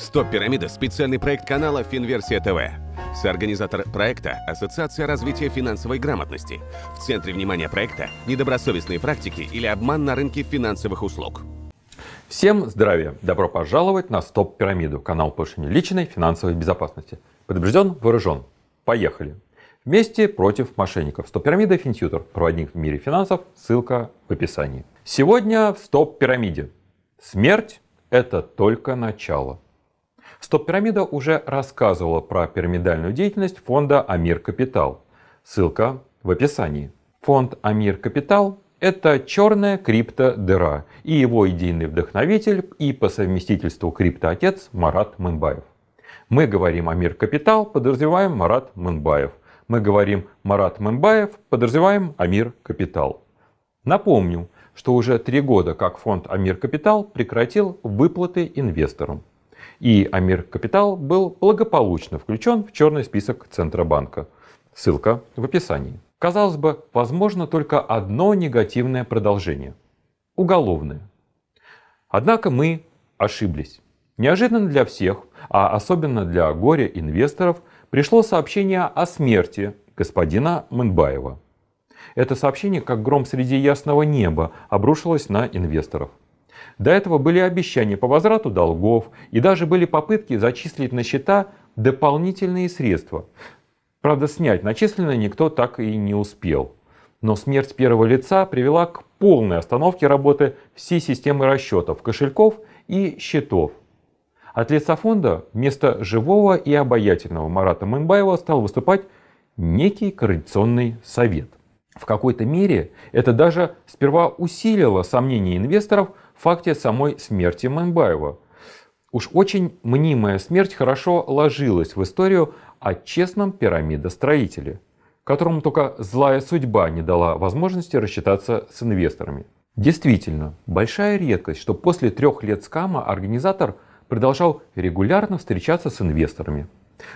Стоп пирамида специальный проект канала Финверсия ТВ. Соорганизатор проекта – Ассоциация развития финансовой грамотности. В центре внимания проекта – недобросовестные практики или обман на рынке финансовых услуг. Всем здравия! Добро пожаловать на Стоп Пирамиду, канал повышения личной финансовой безопасности. Предупрежден, вооружен. Поехали! Вместе против мошенников. Стоп Пирамида Финтьютер. Проводник в мире финансов. Ссылка в описании. Сегодня в Стоп Пирамиде. Смерть – это только начало. Стоп-пирамида уже рассказывала про пирамидальную деятельность фонда Амир Капитал. Ссылка в описании. Фонд Амир Капитал – это черная крипто-дыра и его идейный вдохновитель и по совместительству криптоотец Марат Мынбаев. Мы говорим Амир Капитал, подразумеваем Марат Мынбаев. Мы говорим Марат Мынбаев, подразумеваем Амир Капитал. Напомню, что уже три года как фонд Амир Капитал прекратил выплаты инвесторам и Амир Капитал был благополучно включен в черный список Центробанка. Ссылка в описании. Казалось бы, возможно только одно негативное продолжение. Уголовное. Однако мы ошиблись. Неожиданно для всех, а особенно для горя инвесторов пришло сообщение о смерти господина Мэнбаева. Это сообщение, как гром среди ясного неба, обрушилось на инвесторов. До этого были обещания по возврату долгов и даже были попытки зачислить на счета дополнительные средства. Правда, снять начисленное никто так и не успел. Но смерть первого лица привела к полной остановке работы всей системы расчетов, кошельков и счетов. От лица фонда вместо живого и обаятельного Марата Мэмбаева стал выступать некий коррекционный совет. В какой-то мере это даже сперва усилило сомнения инвесторов факте самой смерти Мамбаева. Уж очень мнимая смерть хорошо ложилась в историю о честном пирамидостроителе, которому только злая судьба не дала возможности рассчитаться с инвесторами. Действительно, большая редкость, что после трех лет скама организатор продолжал регулярно встречаться с инвесторами,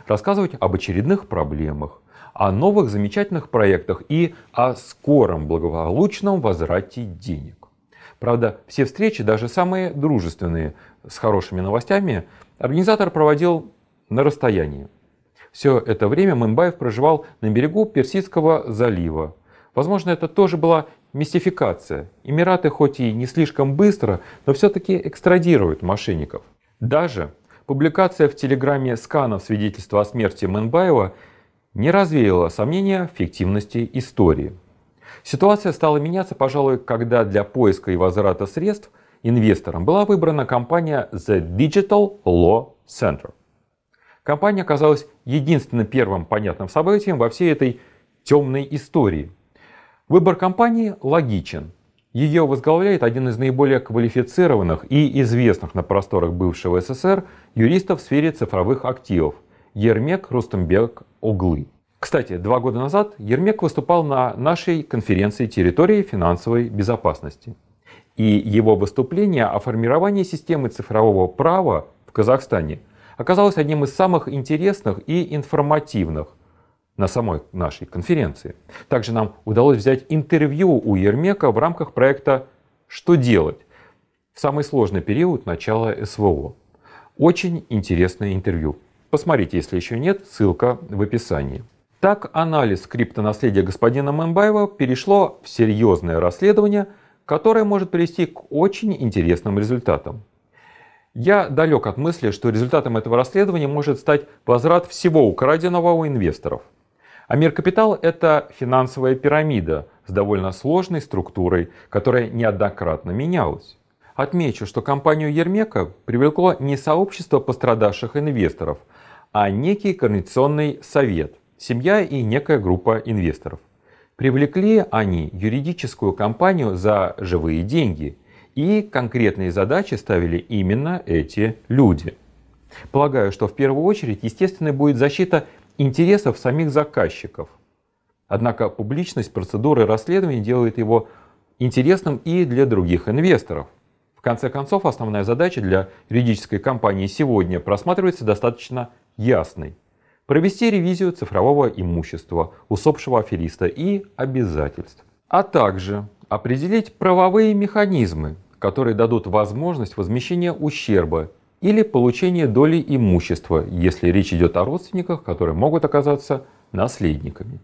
рассказывать об очередных проблемах, о новых замечательных проектах и о скором благополучном возврате денег. Правда, все встречи, даже самые дружественные, с хорошими новостями, организатор проводил на расстоянии. Все это время Мымбаев проживал на берегу Персидского залива. Возможно, это тоже была мистификация. Эмираты хоть и не слишком быстро, но все-таки экстрадируют мошенников. Даже публикация в Телеграме сканов свидетельства о смерти Мэнбаева не развеяла сомнения в фиктивности истории. Ситуация стала меняться, пожалуй, когда для поиска и возврата средств инвесторам была выбрана компания The Digital Law Center. Компания оказалась единственным первым понятным событием во всей этой темной истории. Выбор компании логичен. Ее возглавляет один из наиболее квалифицированных и известных на просторах бывшего СССР юристов в сфере цифровых активов – Ермек Рустамбек Оглы. Кстати, два года назад Ермек выступал на нашей конференции территории финансовой безопасности. И его выступление о формировании системы цифрового права в Казахстане оказалось одним из самых интересных и информативных на самой нашей конференции. Также нам удалось взять интервью у Ермека в рамках проекта «Что делать?» в самый сложный период начала СВО. Очень интересное интервью. Посмотрите, если еще нет, ссылка в описании. Так, анализ криптонаследия господина Мэмбаева перешло в серьезное расследование, которое может привести к очень интересным результатам. Я далек от мысли, что результатом этого расследования может стать возврат всего украденного у инвесторов. Амир Капитал – это финансовая пирамида с довольно сложной структурой, которая неоднократно менялась. Отмечу, что компанию Ермека привлекло не сообщество пострадавших инвесторов, а некий координационный совет – семья и некая группа инвесторов. Привлекли они юридическую компанию за живые деньги, и конкретные задачи ставили именно эти люди. Полагаю, что в первую очередь естественной будет защита интересов самих заказчиков. Однако публичность процедуры расследования делает его интересным и для других инвесторов. В конце концов, основная задача для юридической компании сегодня просматривается достаточно ясной провести ревизию цифрового имущества усопшего афериста и обязательств, а также определить правовые механизмы, которые дадут возможность возмещения ущерба или получения доли имущества, если речь идет о родственниках, которые могут оказаться наследниками.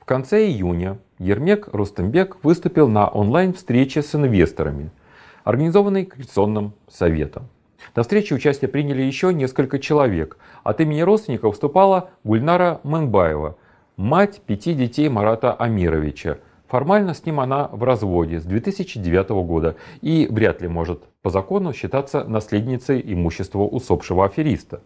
В конце июня Ермек Рустембек выступил на онлайн-встрече с инвесторами, организованной Коррекционным советом. На встрече участие приняли еще несколько человек. От имени родственников выступала Гульнара Мэнбаева, мать пяти детей Марата Амировича. Формально с ним она в разводе с 2009 года и вряд ли может по закону считаться наследницей имущества усопшего афериста.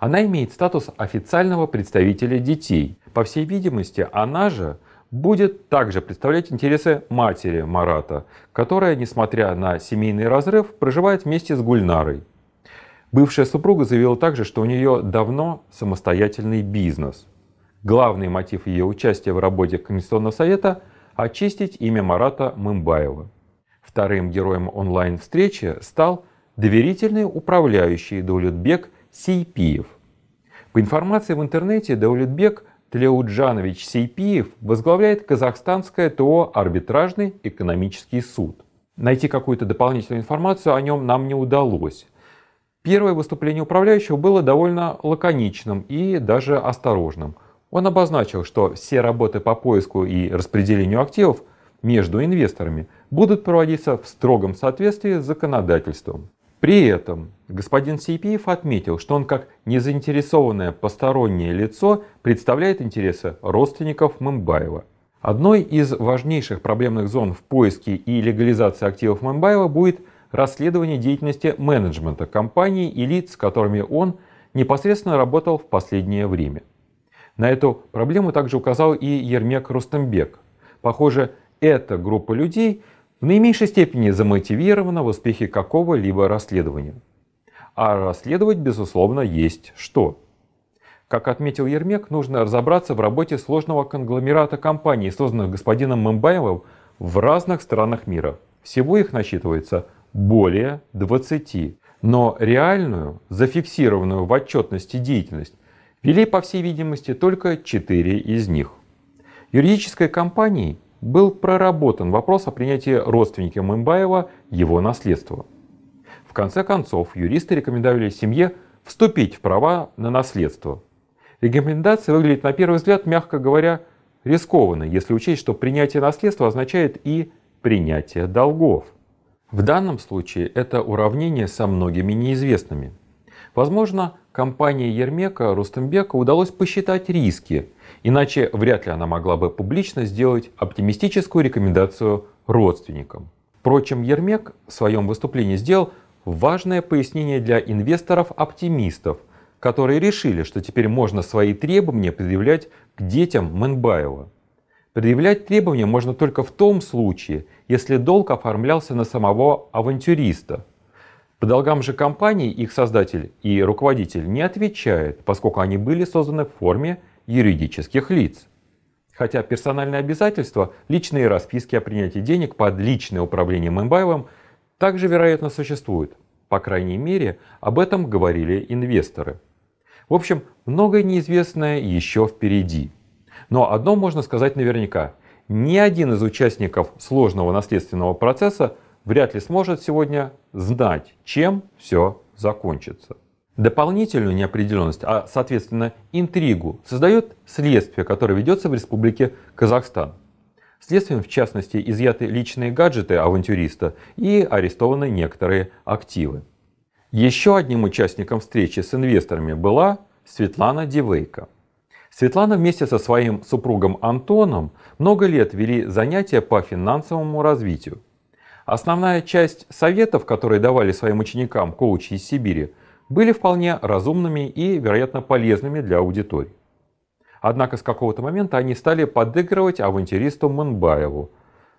Она имеет статус официального представителя детей. По всей видимости, она же будет также представлять интересы матери Марата, которая, несмотря на семейный разрыв, проживает вместе с Гульнарой. Бывшая супруга заявила также, что у нее давно самостоятельный бизнес. Главный мотив ее участия в работе Конституционного совета – очистить имя Марата Мымбаева. Вторым героем онлайн-встречи стал доверительный управляющий Даулетбек Сейпиев. По информации в интернете, Даулетбек – Тлеуджанович Сейпиев возглавляет казахстанское ТО «Арбитражный экономический суд». Найти какую-то дополнительную информацию о нем нам не удалось. Первое выступление управляющего было довольно лаконичным и даже осторожным. Он обозначил, что все работы по поиску и распределению активов между инвесторами будут проводиться в строгом соответствии с законодательством. При этом господин Сейпиев отметил, что он как незаинтересованное постороннее лицо представляет интересы родственников Мамбаева. Одной из важнейших проблемных зон в поиске и легализации активов Мамбаева будет расследование деятельности менеджмента компании и лиц, с которыми он непосредственно работал в последнее время. На эту проблему также указал и Ермек Рустембек. Похоже, эта группа людей – в наименьшей степени замотивирована в успехе какого-либо расследования. А расследовать, безусловно, есть что. Как отметил Ермек, нужно разобраться в работе сложного конгломерата компаний, созданных господином Мэмбаевым в разных странах мира. Всего их насчитывается более 20. Но реальную, зафиксированную в отчетности деятельность, вели, по всей видимости, только 4 из них. Юридической компанией был проработан вопрос о принятии родственникам Имбаева его наследства. В конце концов, юристы рекомендовали семье вступить в права на наследство. Рекомендация выглядит на первый взгляд, мягко говоря, рискованно, если учесть, что принятие наследства означает и принятие долгов. В данном случае это уравнение со многими неизвестными. Возможно, компании Ермека Рустембека удалось посчитать риски, Иначе вряд ли она могла бы публично сделать оптимистическую рекомендацию родственникам. Впрочем, Ермек в своем выступлении сделал важное пояснение для инвесторов-оптимистов, которые решили, что теперь можно свои требования предъявлять к детям Менбаева. Предъявлять требования можно только в том случае, если долг оформлялся на самого авантюриста. По долгам же компании их создатель и руководитель не отвечает, поскольку они были созданы в форме юридических лиц. Хотя персональные обязательства, личные расписки о принятии денег под личное управление Мэмбаевым также, вероятно, существуют. По крайней мере, об этом говорили инвесторы. В общем, многое неизвестное еще впереди. Но одно можно сказать наверняка. Ни один из участников сложного наследственного процесса вряд ли сможет сегодня знать, чем все закончится. Дополнительную неопределенность, а соответственно интригу, создает следствие, которое ведется в Республике Казахстан. Следствием, в частности, изъяты личные гаджеты авантюриста и арестованы некоторые активы. Еще одним участником встречи с инвесторами была Светлана Дивейко. Светлана вместе со своим супругом Антоном много лет вели занятия по финансовому развитию. Основная часть советов, которые давали своим ученикам коучи из Сибири, были вполне разумными и, вероятно, полезными для аудитории. Однако с какого-то момента они стали подыгрывать авантюристу Манбаеву.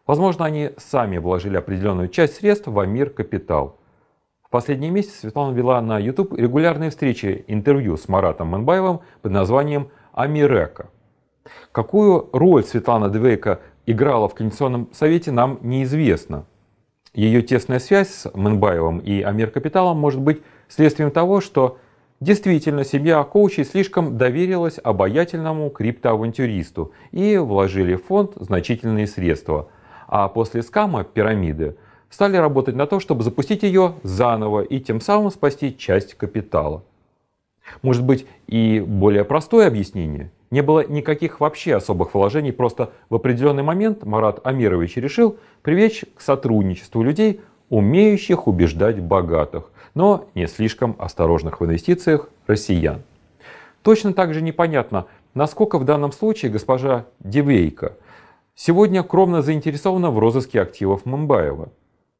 Возможно, они сами вложили определенную часть средств в Амир Капитал. В последние месяцы Светлана вела на YouTube регулярные встречи, интервью с Маратом Манбаевым под названием «Амирека». Какую роль Светлана Двейко играла в Конституционном совете, нам неизвестно. Ее тесная связь с Манбаевым и Амир Капиталом может быть следствием того, что Действительно, семья Коучи слишком доверилась обаятельному криптоавантюристу и вложили в фонд значительные средства. А после скама пирамиды стали работать на то, чтобы запустить ее заново и тем самым спасти часть капитала. Может быть и более простое объяснение? Не было никаких вообще особых вложений, просто в определенный момент Марат Амирович решил привлечь к сотрудничеству людей, умеющих убеждать богатых, но не слишком осторожных в инвестициях россиян. Точно так же непонятно, насколько в данном случае госпожа Дивейко сегодня кровно заинтересована в розыске активов Мамбаева.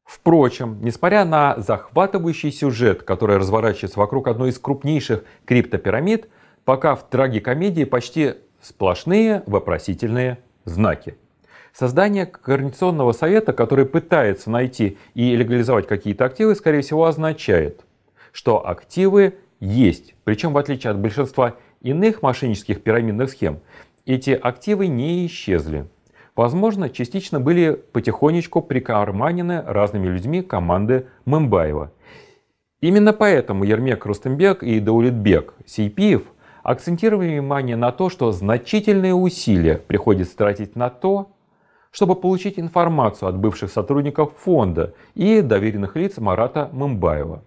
Впрочем, несмотря на захватывающий сюжет, который разворачивается вокруг одной из крупнейших криптопирамид, пока в трагикомедии почти сплошные вопросительные знаки. Создание Координационного совета, который пытается найти и легализовать какие-то активы, скорее всего, означает, что активы есть. Причем, в отличие от большинства иных мошеннических пирамидных схем, эти активы не исчезли. Возможно, частично были потихонечку прикарманены разными людьми команды Мымбаева. Именно поэтому Ермек Рустембек и Даулетбек Сейпиев акцентировали внимание на то, что значительные усилия приходится тратить на то, чтобы получить информацию от бывших сотрудников фонда и доверенных лиц Марата Мымбаева.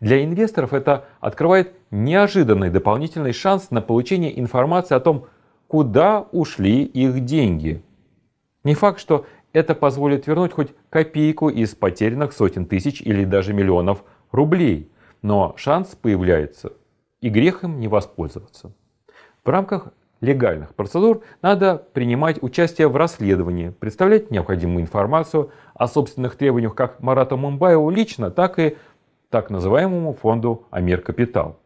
Для инвесторов это открывает неожиданный дополнительный шанс на получение информации о том, куда ушли их деньги. Не факт, что это позволит вернуть хоть копейку из потерянных сотен тысяч или даже миллионов рублей, но шанс появляется, и грех им не воспользоваться. В рамках легальных процедур надо принимать участие в расследовании, представлять необходимую информацию о собственных требованиях как Марата Мумбаеву лично, так и так называемому фонду Амир Капитал.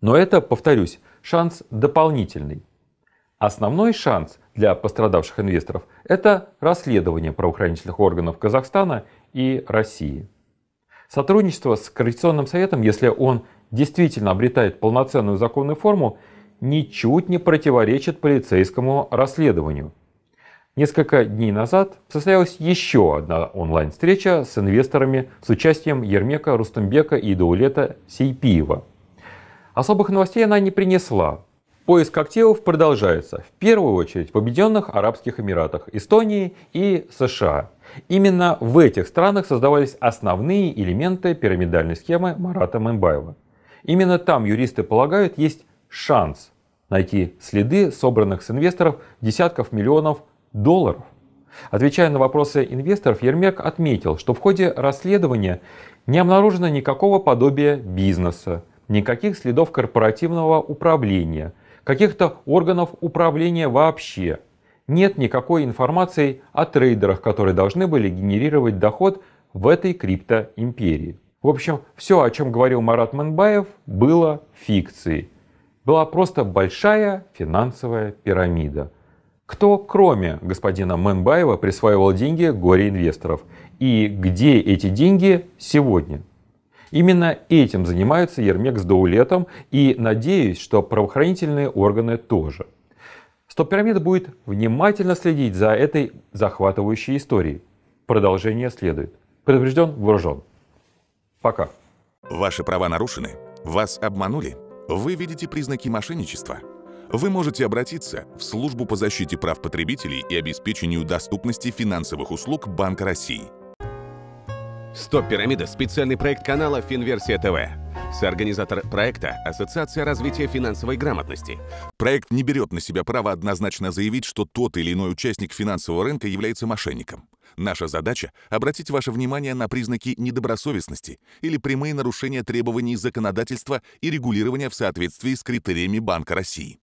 Но это, повторюсь, шанс дополнительный. Основной шанс для пострадавших инвесторов – это расследование правоохранительных органов Казахстана и России. Сотрудничество с коррекционным советом, если он действительно обретает полноценную законную форму – ничуть не противоречит полицейскому расследованию. Несколько дней назад состоялась еще одна онлайн-встреча с инвесторами с участием Ермека Рустамбека и Даулета Сейпиева. Особых новостей она не принесла. Поиск активов продолжается, в первую очередь в Победенных Арабских Эмиратах, Эстонии и США. Именно в этих странах создавались основные элементы пирамидальной схемы Марата Мэмбаева. Именно там юристы полагают есть шанс найти следы собранных с инвесторов десятков миллионов долларов. Отвечая на вопросы инвесторов, Ермек отметил, что в ходе расследования не обнаружено никакого подобия бизнеса, никаких следов корпоративного управления, каких-то органов управления вообще. Нет никакой информации о трейдерах, которые должны были генерировать доход в этой криптоимперии. В общем, все, о чем говорил Марат Манбаев, было фикцией была просто большая финансовая пирамида. Кто, кроме господина Мэнбаева, присваивал деньги горе-инвесторов? И где эти деньги сегодня? Именно этим занимаются Ермек с Даулетом и надеюсь, что правоохранительные органы тоже. Стоп-пирамида будет внимательно следить за этой захватывающей историей. Продолжение следует. Предупрежден, вооружен. Пока. Ваши права нарушены, вас обманули, вы видите признаки мошенничества? Вы можете обратиться в службу по защите прав потребителей и обеспечению доступности финансовых услуг Банка России – Стоп Пирамида – специальный проект канала Финверсия ТВ. Соорганизатор проекта – Ассоциация развития финансовой грамотности. Проект не берет на себя право однозначно заявить, что тот или иной участник финансового рынка является мошенником. Наша задача – обратить ваше внимание на признаки недобросовестности или прямые нарушения требований законодательства и регулирования в соответствии с критериями Банка России.